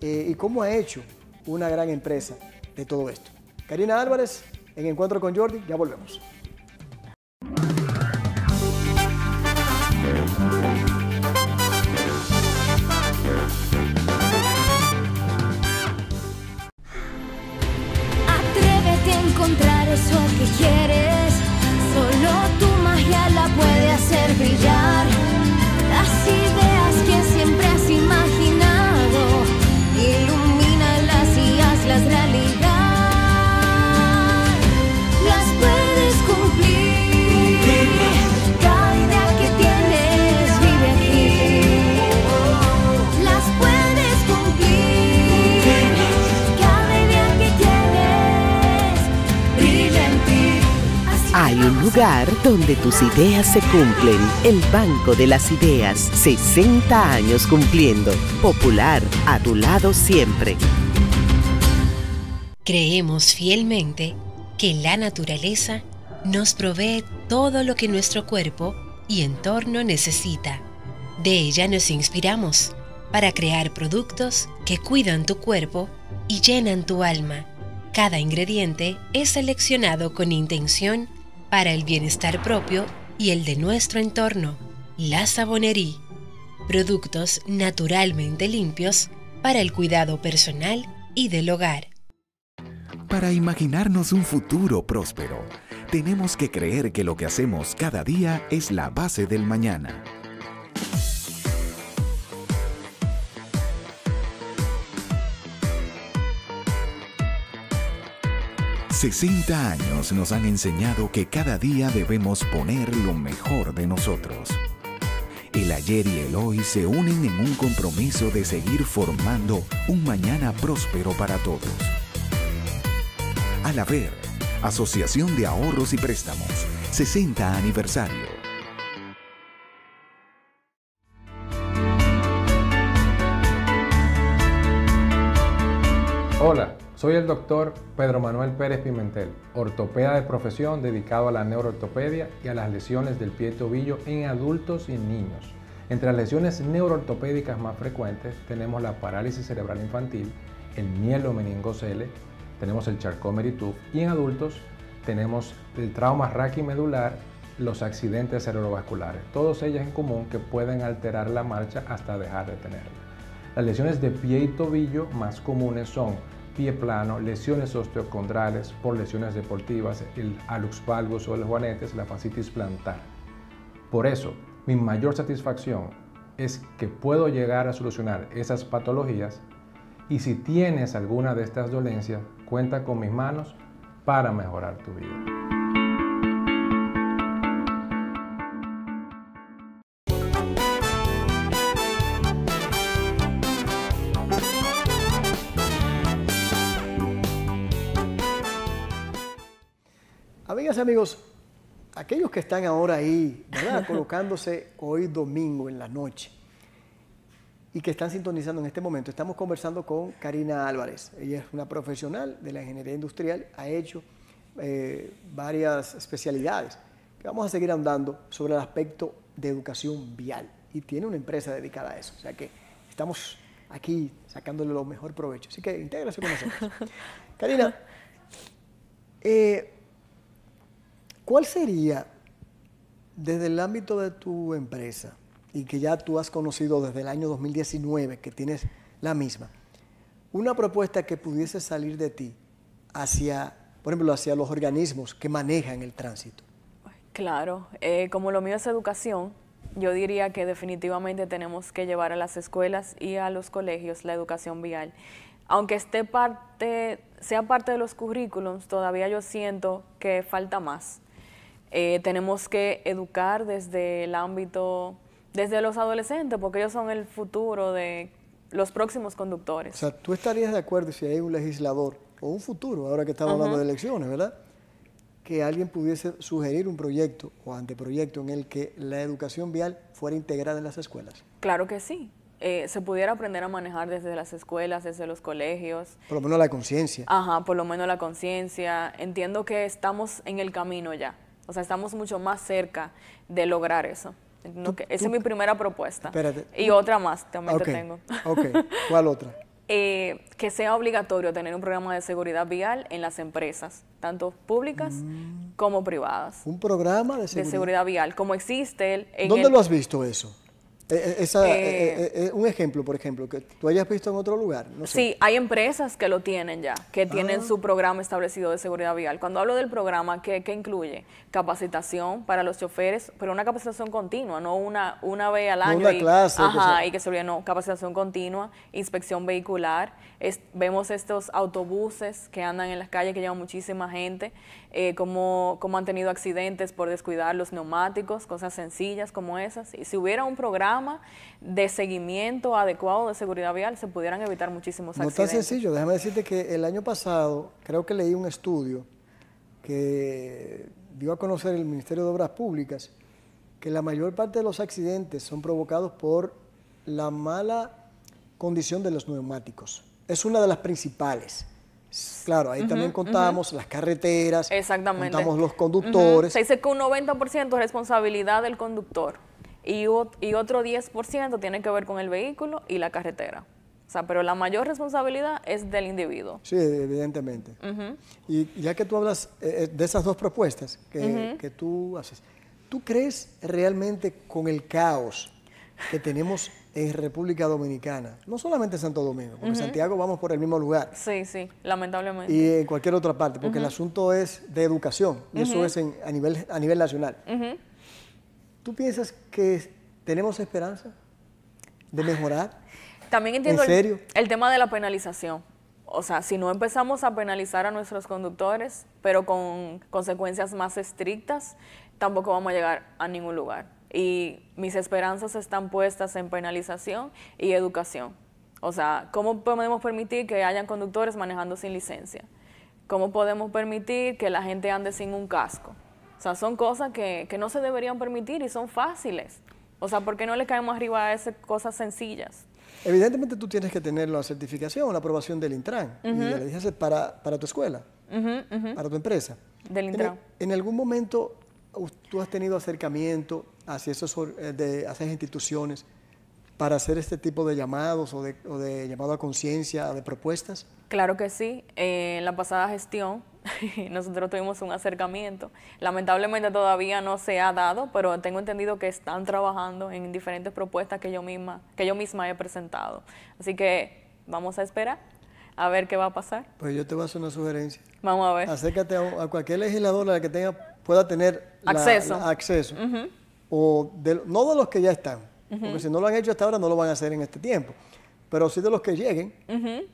eh, y cómo ha hecho una gran empresa de todo esto. Karina Álvarez, en Encuentro con Jordi, ya volvemos. tus ideas se cumplen. El Banco de las Ideas, 60 años cumpliendo. Popular, a tu lado siempre. Creemos fielmente que la naturaleza nos provee todo lo que nuestro cuerpo y entorno necesita. De ella nos inspiramos para crear productos que cuidan tu cuerpo y llenan tu alma. Cada ingrediente es seleccionado con intención para el bienestar propio y el de nuestro entorno. La Sabonería. Productos naturalmente limpios para el cuidado personal y del hogar. Para imaginarnos un futuro próspero, tenemos que creer que lo que hacemos cada día es la base del mañana. 60 años nos han enseñado que cada día debemos poner lo mejor de nosotros. El ayer y el hoy se unen en un compromiso de seguir formando un mañana próspero para todos. Al VER, Asociación de Ahorros y Préstamos, 60 aniversario. Hola. Soy el doctor Pedro Manuel Pérez Pimentel, ortopeda de profesión dedicado a la neuroortopedia y a las lesiones del pie y tobillo en adultos y en niños. Entre las lesiones neuroortopédicas más frecuentes tenemos la parálisis cerebral infantil, el mielomeningocele, tenemos el charcot y en adultos tenemos el trauma raquimedular, los accidentes cerebrovasculares, todos ellas en común que pueden alterar la marcha hasta dejar de tenerla. Las lesiones de pie y tobillo más comunes son pie plano, lesiones osteocondrales por lesiones deportivas, el alux o los juanetes, la fascitis plantar. Por eso, mi mayor satisfacción es que puedo llegar a solucionar esas patologías y si tienes alguna de estas dolencias, cuenta con mis manos para mejorar tu vida. amigos, aquellos que están ahora ahí, ¿verdad? Colocándose hoy domingo en la noche y que están sintonizando en este momento, estamos conversando con Karina Álvarez. Ella es una profesional de la ingeniería industrial, ha hecho eh, varias especialidades. Vamos a seguir andando sobre el aspecto de educación vial y tiene una empresa dedicada a eso. O sea que estamos aquí sacándole lo mejor provecho. Así que intégrase con nosotros. Karina, eh, ¿Cuál sería, desde el ámbito de tu empresa, y que ya tú has conocido desde el año 2019, que tienes la misma, una propuesta que pudiese salir de ti hacia, por ejemplo, hacia los organismos que manejan el tránsito? Claro, eh, como lo mío es educación, yo diría que definitivamente tenemos que llevar a las escuelas y a los colegios la educación vial. Aunque esté parte, sea parte de los currículums, todavía yo siento que falta más. Eh, tenemos que educar desde el ámbito, desde los adolescentes, porque ellos son el futuro de los próximos conductores. O sea, tú estarías de acuerdo si hay un legislador o un futuro, ahora que estamos hablando de elecciones, ¿verdad? Que alguien pudiese sugerir un proyecto o anteproyecto en el que la educación vial fuera integrada en las escuelas. Claro que sí. Eh, se pudiera aprender a manejar desde las escuelas, desde los colegios. Por lo menos la conciencia. Ajá, por lo menos la conciencia. Entiendo que estamos en el camino ya. O sea, estamos mucho más cerca de lograr eso. esa es mi primera propuesta. Y otra más también te tengo. Ok, ¿cuál otra? Eh, que sea obligatorio tener un programa de seguridad vial en las empresas, tanto públicas mm. como privadas. Un programa de seguridad, de seguridad vial, como existe el, en ¿Dónde lo has visto eso? Eh, eh, eh, un ejemplo, por ejemplo, que tú hayas visto en otro lugar. Sí, hay empresas que lo tienen ya, que tienen ah. su programa establecido de seguridad vial. Cuando hablo del programa, ¿qué, incluye? Capacitación para los choferes, pero una capacitación continua, no una, una vez al año. una y, clase. Ajá, y que se no, capacitación continua, inspección vehicular. vemos estos autobuses que andan en las calles, que llevan muchísima gente eh, cómo, han tenido accidentes por descuidar los neumáticos, cosas sencillas como esas. Y si hubiera un programa de seguimiento adecuado de seguridad vial, se pudieran evitar muchísimos accidentes. No tan sencillo, déjame decirte que el año pasado creo que leí un estudio que dio a conocer el Ministerio de Obras Públicas que la mayor parte de los accidentes son provocados por la mala condición de los neumáticos. Es una de las principales. Claro, ahí también contamos las carreteras, Exactamente. contamos los conductores. Se dice que un 90% es responsabilidad del conductor y, otro 10% tiene que ver con el vehículo y la carretera. O sea, pero la mayor responsabilidad es del individuo. Sí, evidentemente. Y ya que tú hablas eh, eh, de esas dos propuestas que, que tú haces, ¿tú crees realmente con el caos que tenemos en República Dominicana, no solamente en Santo Domingo, porque en Santiago vamos por el mismo lugar. Sí, sí, lamentablemente. Y en cualquier otra parte, porque el asunto es de educación, y eso es a, nivel, a nivel nacional. ¿Tú piensas que tenemos esperanza de mejorar? También entiendo el tema de la penalización. O sea, si no empezamos a penalizar a nuestros conductores, pero con consecuencias más estrictas, tampoco vamos a llegar a ningún lugar y mis esperanzas están puestas en penalización y educación. O sea, ¿cómo podemos permitir que hayan conductores manejando sin licencia? ¿Cómo podemos permitir que la gente ande sin un casco? O sea, son cosas que, no se deberían permitir y son fáciles. O sea, ¿por qué no le caemos arriba a esas cosas sencillas? Evidentemente tú tienes que tener la certificación, la aprobación del Intran, y para, tu escuela, para tu empresa. Del Intran. en algún momento tú has tenido acercamiento hacia, esos, eh, de, esas instituciones para hacer este tipo de llamados o de, llamado a conciencia, de propuestas? Claro que sí. Eh, en la pasada gestión nosotros tuvimos un acercamiento. Lamentablemente todavía no se ha dado, pero tengo entendido que están trabajando en diferentes propuestas que yo misma, que yo misma he presentado. Así que vamos a esperar a ver qué va a pasar. Pues yo te voy a hacer una sugerencia. Vamos a ver. Acércate a, a cualquier legisladora que tenga pueda tener acceso, o de, no de los que ya están, porque si no lo han hecho hasta ahora no lo van a hacer en este tiempo, pero sí de los que lleguen,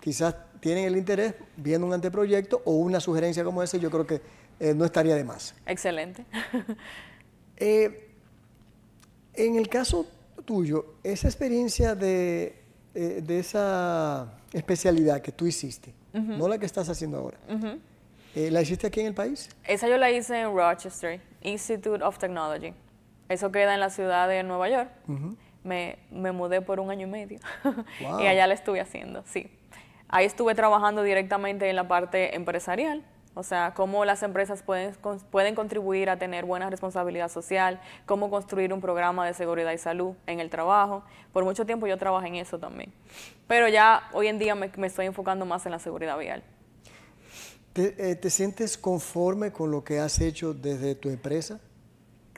quizás tienen el interés viendo un anteproyecto o una sugerencia como esa, yo creo que eh, no estaría de más. Excelente. Eh, en el caso tuyo, esa experiencia de, eh, de esa especialidad que tú hiciste, no la que estás haciendo ahora, eh, ¿La hiciste aquí en el país? Esa yo la hice en Rochester, Institute of Technology. Eso queda en la ciudad de Nueva York. me, mudé por un año y medio y allá la estuve haciendo, sí. Ahí estuve trabajando directamente en la parte empresarial, o sea, cómo las empresas pueden, contribuir a tener buena responsabilidad social, cómo construir un programa de seguridad y salud en el trabajo. Por mucho tiempo yo trabajé en eso también. Pero ya hoy en día me estoy enfocando más en la seguridad vial. Eh, ¿Te, sientes conforme con lo que has hecho desde tu empresa?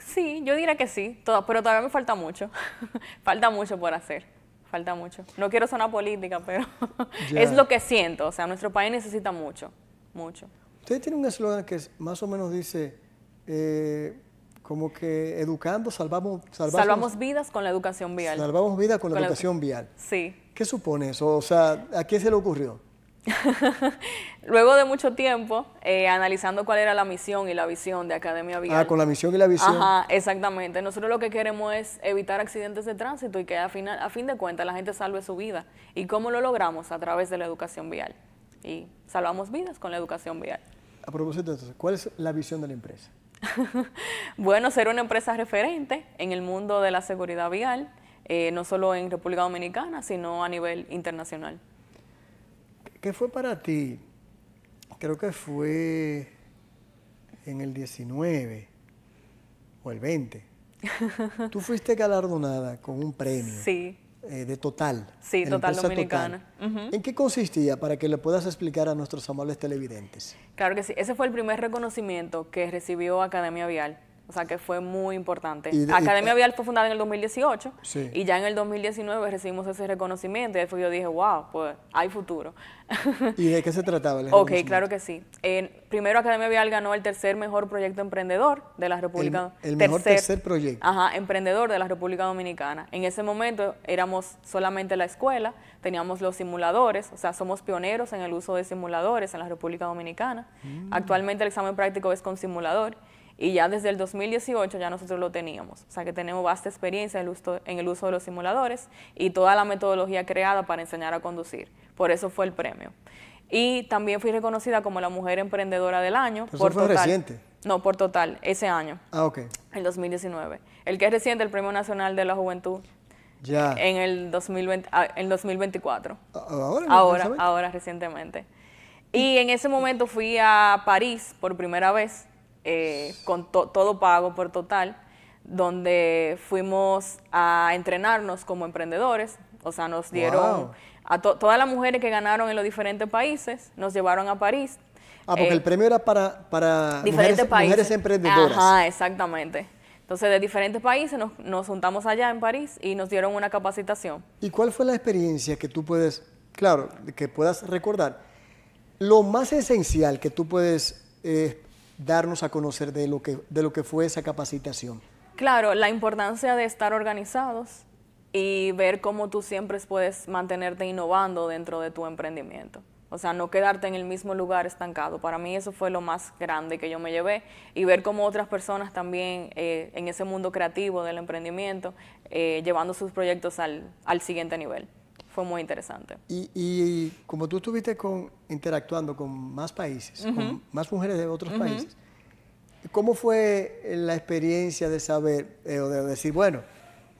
Sí, yo diría que sí, pero todavía me falta mucho. falta mucho por hacer, falta mucho. No quiero sonar política, pero es lo que siento. O sea, nuestro país necesita mucho, mucho. Usted tiene un eslogan que más o menos dice, eh, como que educando salvamos, salvamos... vidas con la educación vial. Salvamos vidas con, la educación vial. Sí. ¿Qué supone eso? O sea, ¿a quién se le ocurrió? Luego de mucho tiempo, eh, analizando cuál era la misión y la visión de Academia Vial. Ah, con la misión y la visión. Ajá, exactamente. Nosotros lo que queremos es evitar accidentes de tránsito y que a, fin de cuentas la gente salve su vida. ¿Y cómo lo logramos? A través de la educación vial. Y salvamos vidas con la educación vial. A propósito, entonces, ¿cuál es la visión de la empresa? bueno, ser una empresa referente en el mundo de la seguridad vial, eh, no solo en República Dominicana, sino a nivel internacional. ¿Qué fue para ti? Creo que fue en el 19 o el 20. Tú fuiste galardonada con un premio. Eh, de Total. Sí, Total Dominicana. ¿En qué consistía para que le puedas explicar a nuestros amables televidentes? Claro que sí. Ese fue el primer reconocimiento que recibió Academia Vial o sea que fue muy importante. Academia eh, Vial fue fundada en el 2018 y ya en el 2019 recibimos ese reconocimiento y yo dije, wow, pues hay futuro. ¿Y de qué se trataba? El ok, claro que sí. primero Academia Vial ganó el tercer mejor proyecto emprendedor de la República El, el tercer, mejor tercer proyecto. Ajá, emprendedor de la República Dominicana. En ese momento éramos solamente la escuela, teníamos los simuladores, o sea, somos pioneros en el uso de simuladores en la República Dominicana. Mm. Actualmente el examen práctico es con simulador y ya desde el 2018 ya nosotros lo teníamos. O sea que tenemos vasta experiencia en el uso de los simuladores y toda la metodología creada para enseñar a conducir. Por eso fue el premio. Y también fui reconocida como la mujer emprendedora del año. por reciente. No, por total, ese año. Ah, ok. El 2019. El que es reciente, el Premio Nacional de la Juventud. Ya. En el 2020, ah, en 2024. Ahora, ahora, ahora recientemente. Y en ese momento fui a París por primera vez eh, con todo pago por total, donde fuimos a entrenarnos como emprendedores, o sea, nos dieron a todas las mujeres que ganaron en los diferentes países, nos llevaron a París. Ah, porque eh, el premio era para, para mujeres, emprendedoras. Ajá, exactamente. Entonces, de diferentes países nos, nos, juntamos allá en París y nos dieron una capacitación. ¿Y cuál fue la experiencia que tú puedes, claro, que puedas recordar? Lo más esencial que tú puedes eh, darnos a conocer de lo que, de lo que fue esa capacitación. Claro, la importancia de estar organizados y ver cómo tú siempre puedes mantenerte innovando dentro de tu emprendimiento. O sea, no quedarte en el mismo lugar estancado. Para mí eso fue lo más grande que yo me llevé y ver cómo otras personas también eh, en ese mundo creativo del emprendimiento, eh, llevando sus proyectos al siguiente nivel fue muy interesante. Y, como tú estuviste con, interactuando con más países, con más mujeres de otros países, ¿cómo fue la experiencia de saber eh, o de decir, bueno,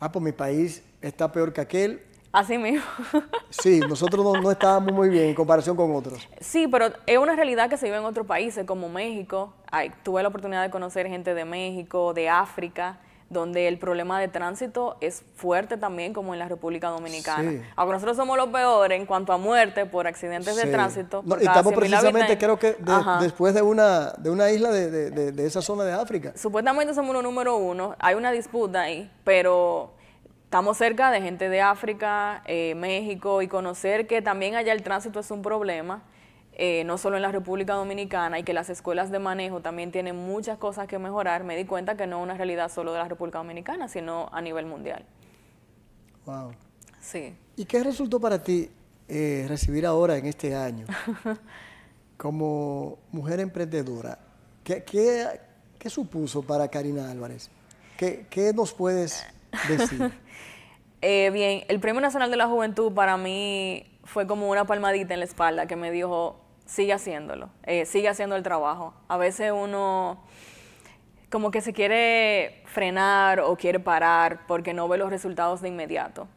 ah, pues mi país está peor que aquel, Así mismo. sí, nosotros no, estábamos muy bien en comparación con otros. Sí, pero es una realidad que se vive en otros países, como México. tuve la oportunidad de conocer gente de México, de África, donde el problema de tránsito es fuerte también, como en la República Dominicana. Aunque nosotros somos los peores en cuanto a muerte por accidentes de tránsito. estamos precisamente, creo que después de una, de una isla de, de, de esa zona de África. Supuestamente somos uno número uno, hay una disputa ahí, pero estamos cerca de gente de África, eh, México, y conocer que también allá el tránsito es un problema eh, no solo en la República Dominicana y que las escuelas de manejo también tienen muchas cosas que mejorar, me di cuenta que no es una realidad solo de la República Dominicana, sino a nivel mundial. Wow. Sí. ¿Y qué resultó para ti eh, recibir ahora en este año como mujer emprendedora? ¿Qué, supuso para Karina Álvarez? ¿Qué, nos puedes decir? Eh, bien, el Premio Nacional de la Juventud para mí fue como una palmadita en la espalda que me dijo, sigue haciéndolo, eh, sigue haciendo el trabajo. A veces uno como que se quiere frenar o quiere parar porque no ve los resultados de inmediato.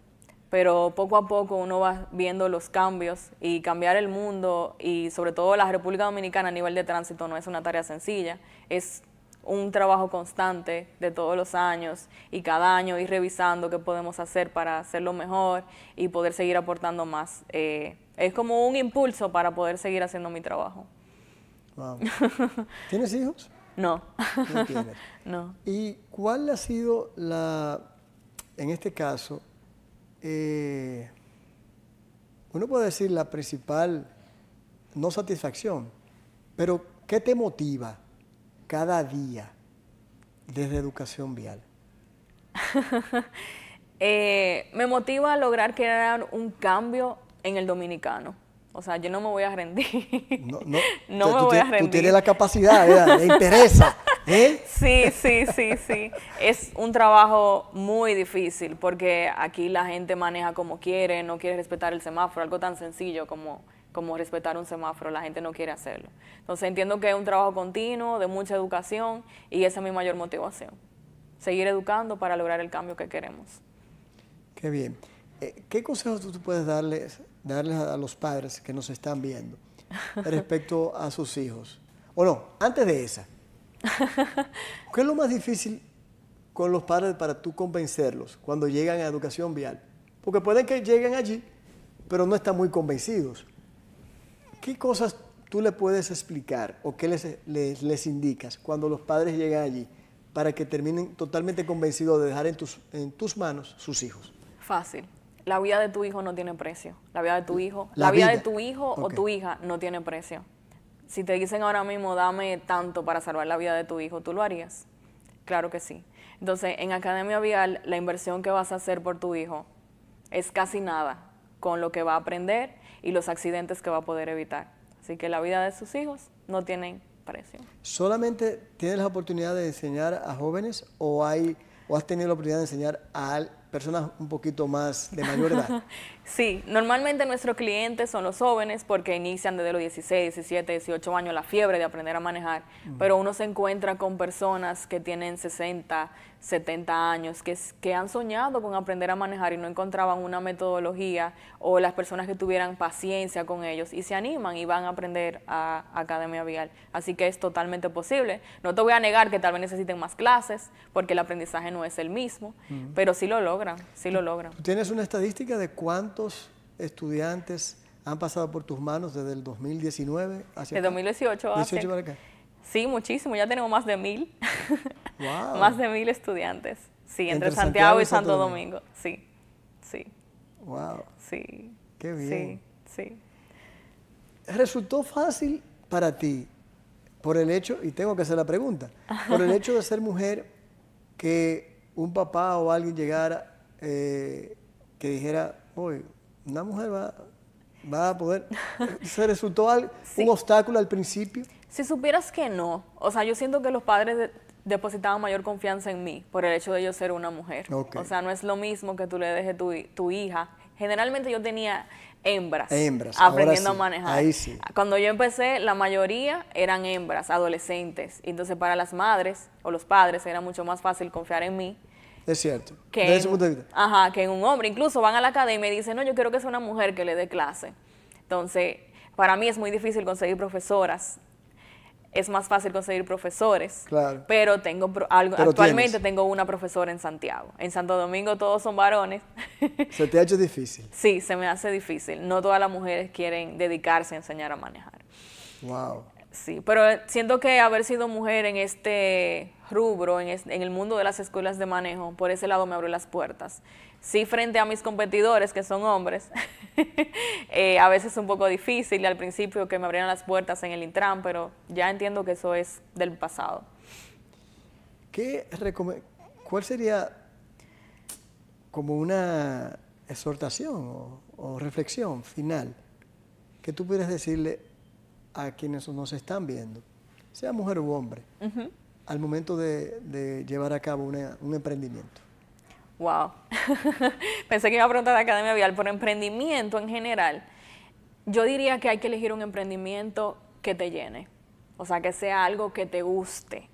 Pero poco a poco uno va viendo los cambios y cambiar el mundo y sobre todo la República Dominicana a nivel de tránsito no es una tarea sencilla, es un trabajo constante de todos los años y cada año ir revisando qué podemos hacer para hacerlo mejor y poder seguir aportando más. Eh, es como un impulso para poder seguir haciendo mi trabajo. ¿Tienes hijos? No. No No. ¿Y cuál ha sido la, en este caso, eh, uno puede decir la principal, no satisfacción, pero ¿qué te motiva cada día desde educación vial? Eh, me motiva a lograr crear un cambio en el dominicano. O sea, yo no me voy a rendir. No, no, me voy a rendir. Tú tienes la capacidad, ¿verdad? interesa. ¿eh? Sí, sí, sí, sí. Es un trabajo muy difícil porque aquí la gente maneja como quiere, no quiere respetar el semáforo, algo tan sencillo como, como respetar un semáforo, la gente no quiere hacerlo. Entonces entiendo que es un trabajo continuo, de mucha educación y esa es mi mayor motivación. Seguir educando para lograr el cambio que queremos. Qué bien. Eh, ¿Qué consejos tú puedes darles darles a, los padres que nos están viendo respecto a sus hijos. O no, antes de esa, ¿qué es lo más difícil con los padres para tú convencerlos cuando llegan a educación vial? Porque pueden que lleguen allí, pero no están muy convencidos. ¿Qué cosas tú le puedes explicar o qué les, les, indicas cuando los padres llegan allí para que terminen totalmente convencidos de dejar en tus, en tus manos sus hijos? Fácil la vida de tu hijo no tiene precio. La vida de tu hijo, la, vida, de tu hijo o tu hija no tiene precio. Si te dicen ahora mismo, dame tanto para salvar la vida de tu hijo, ¿tú lo harías? Claro que sí. Entonces, en Academia Vial, la inversión que vas a hacer por tu hijo es casi nada con lo que va a aprender y los accidentes que va a poder evitar. Así que la vida de sus hijos no tiene precio. ¿Solamente tienes la oportunidad de enseñar a jóvenes o hay o has tenido la oportunidad de enseñar a, personas un poquito más de mayor edad. sí, normalmente nuestros clientes son los jóvenes porque inician desde los 16, 17, 18 años la fiebre de aprender a manejar, mm. pero uno se encuentra con personas que tienen 60, 70 años, que, que han soñado con aprender a manejar y no encontraban una metodología o las personas que tuvieran paciencia con ellos y se animan y van a aprender a, Academia Vial. Así que es totalmente posible. No te voy a negar que tal vez necesiten más clases porque el aprendizaje no es el mismo, mm. pero sí lo logran sí lo logran. tienes una estadística de cuántos estudiantes han pasado por tus manos desde el 2019 hacia el 2018 Sí, muchísimo, ya tenemos más de mil. más de mil estudiantes. Sí, entre, Santiago, y Santo, Domingo. Sí, sí. Wow. Sí. Qué bien. Sí, sí. ¿Resultó fácil para ti, por el hecho, y tengo que hacer la pregunta, por el hecho de ser mujer, que un papá o alguien llegara eh, que dijera, oye, una mujer va, va a poder, se resultó un obstáculo al principio. Si supieras que no, o sea, yo siento que los padres depositaban mayor confianza en mí por el hecho de yo ser una mujer. O sea, no es lo mismo que tú le dejes tu, tu hija. Generalmente yo tenía hembras, aprendiendo a manejar. Ahí sí. Cuando yo empecé, la mayoría eran hembras, adolescentes. Entonces, para las madres o los padres era mucho más fácil confiar en mí es cierto. Que, ese de Ajá, que un hombre. Incluso van a la academia y dicen, no, yo quiero que sea una mujer que le dé clase. Entonces, para mí es muy difícil conseguir profesoras. Es más fácil conseguir profesores. Claro. Pero tengo algo, actualmente tengo una profesora en Santiago. En Santo Domingo todos son varones. ¿Se te hace hecho difícil? sí, se me hace difícil. No todas las mujeres quieren dedicarse a enseñar a manejar. Wow. Sí, pero siento que haber sido mujer en este rubro, en, el mundo de las escuelas de manejo, por ese lado me abrió las puertas. Sí, frente a mis competidores, que son hombres, eh, a veces es un poco difícil al principio que me abrieran las puertas en el Intran, pero ya entiendo que eso es del pasado. ¿Qué ¿Cuál sería como una exhortación o, reflexión final que tú pudieras decirle a quienes nos están viendo, sea mujer u hombre, Ajá al momento de, llevar a cabo un emprendimiento? Wow. Pensé que iba a preguntar a Academia Vial, por emprendimiento en general, yo diría que hay que elegir un emprendimiento que te llene, o sea, que sea algo que te guste,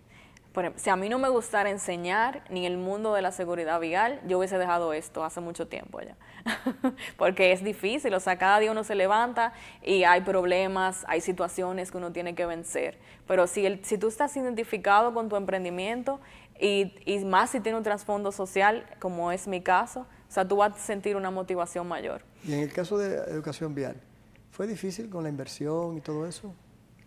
por si a mí no me gustara enseñar ni el mundo de la seguridad vial, yo hubiese dejado esto hace mucho tiempo ya. Porque es difícil, o sea, cada día uno se levanta y hay problemas, hay situaciones que uno tiene que vencer. Pero si, el, si tú estás identificado con tu emprendimiento y, y más si tiene un trasfondo social, como es mi caso, o sea, tú vas a sentir una motivación mayor. Y en el caso de educación vial, ¿fue difícil con la inversión y todo eso?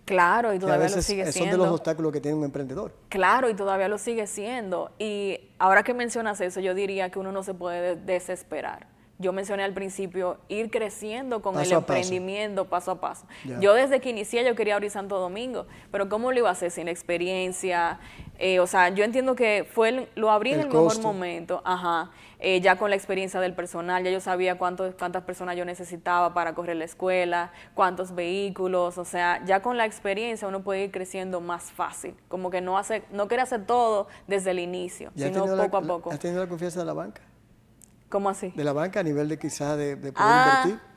Claro, y todavía lo sigue siendo. Son de los obstáculos que tiene un emprendedor. Claro, y todavía lo sigue siendo. Y ahora que mencionas eso, yo diría que uno no se puede desesperar yo mencioné al principio, ir creciendo con el emprendimiento paso. a paso. Yo desde que inicié yo quería abrir Santo Domingo, pero ¿cómo lo iba a hacer sin experiencia? Eh, o sea, yo entiendo que fue lo abrí en el mejor momento, ajá, eh, ya con la experiencia del personal, ya yo sabía cuántas personas yo necesitaba para correr la escuela, cuántos vehículos, o sea, ya con la experiencia uno puede ir creciendo más fácil, como que no hace, no quiere hacer todo desde el inicio, sino poco a poco. ¿Has la confianza de la banca? ¿Cómo así? De la banca a nivel de quizás de, poder ah, invertir.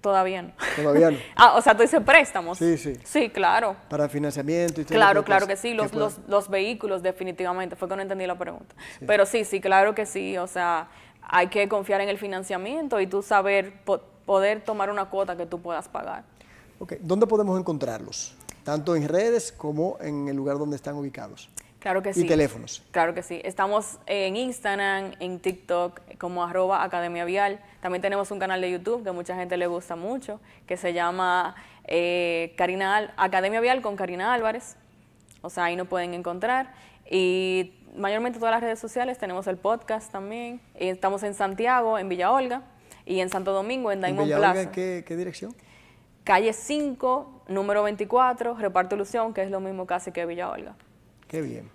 Todavía no. Todavía no. ah, o sea, tú dices préstamos. Sí, sí. Sí, claro. Para financiamiento y todo. Claro, pues, claro que sí. Los, los, los, vehículos, definitivamente. Fue que no entendí la pregunta. Pero sí, sí, claro que sí. O sea, hay que confiar en el financiamiento y tú saber poder tomar una cuota que tú puedas pagar. Ok. ¿Dónde podemos encontrarlos? Tanto en redes como en el lugar donde están ubicados. Claro que sí. Y teléfonos. Claro que sí. Estamos en Instagram, en TikTok, como arroba Academia Vial. También tenemos un canal de YouTube que mucha gente le gusta mucho, que se llama eh, Academia Vial con Karina Álvarez. O sea, ahí nos pueden encontrar. Y mayormente todas las redes sociales, tenemos el podcast también. Y estamos en Santiago, en Villa Olga, y en Santo Domingo, en Diamond ¿En Plaza. Olga, ¿qué, ¿Qué dirección? Calle 5, número 24, Reparto Ilusión, que es lo mismo casi que Villa Olga. Qué bien.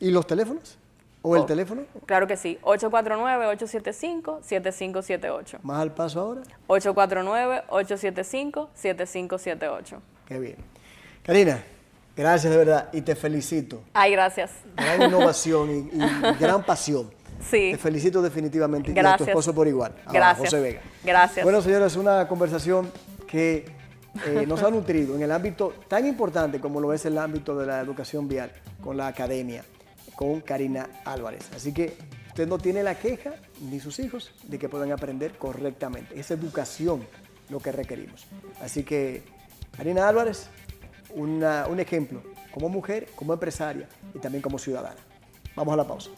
¿Y los teléfonos? ¿O el oh, teléfono? Claro que sí, 849-875-7578. ¿Más al paso ahora? 849-875-7578. Qué bien. Karina, gracias de verdad y te felicito. Ay, gracias. Gran innovación y, gran pasión. Sí. Te felicito definitivamente y a tu esposo por igual. gracias. José Vega. Gracias. Bueno, señores, una conversación que eh, nos ha nutrido en el ámbito tan importante como lo es el ámbito de la educación vial, con la academia, con Karina Álvarez. Así que usted no tiene la queja, ni sus hijos, de que puedan aprender correctamente. Es educación lo que requerimos. Así que, Karina Álvarez, un ejemplo como mujer, como empresaria y también como ciudadana. Vamos a la pausa.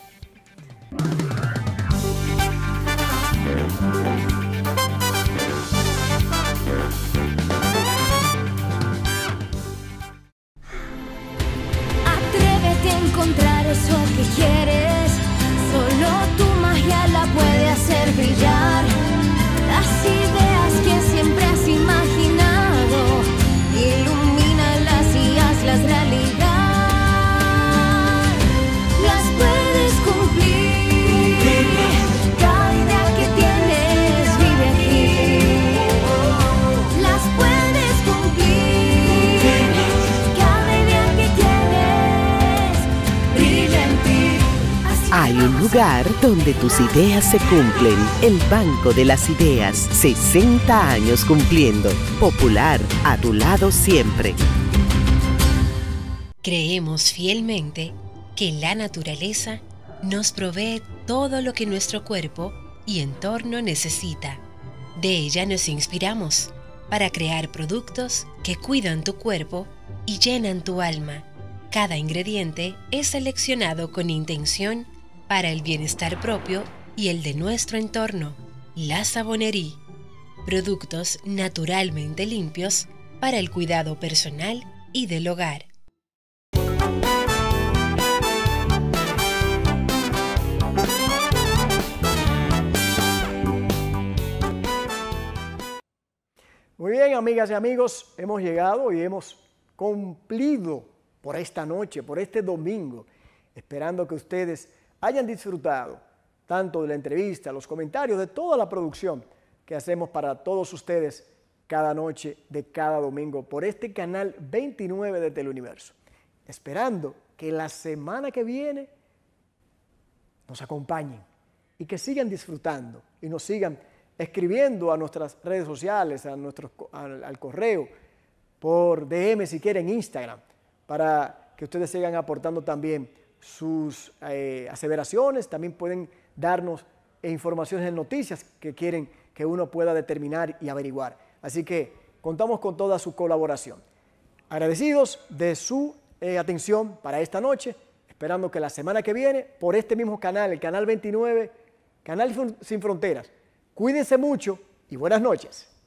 lugar donde tus ideas se cumplen. El Banco de las Ideas, 60 años cumpliendo. Popular, a tu lado siempre. Creemos fielmente que la naturaleza nos provee todo lo que nuestro cuerpo y entorno necesita. De ella nos inspiramos para crear productos que cuidan tu cuerpo y llenan tu alma. Cada ingrediente es seleccionado con intención para el bienestar propio y el de nuestro entorno. La Sabonería. Productos naturalmente limpios para el cuidado personal y del hogar. Muy bien, amigas y amigos, hemos llegado y hemos cumplido por esta noche, por este domingo, esperando que ustedes hayan disfrutado tanto de la entrevista, los comentarios, de toda la producción que hacemos para todos ustedes cada noche de cada domingo por este canal 29 de Teleuniverso. Esperando que la semana que viene nos acompañen y que sigan disfrutando y nos sigan escribiendo a nuestras redes sociales, a al correo, por DM si quieren Instagram, para que ustedes sigan aportando también sus eh, aseveraciones, también pueden darnos informaciones en noticias que quieren que uno pueda determinar y averiguar. Así que contamos con toda su colaboración. Agradecidos de su eh, atención para esta noche, esperando que la semana que viene, por este mismo canal, el canal 29, Canal Sin Fronteras, cuídense mucho y buenas noches.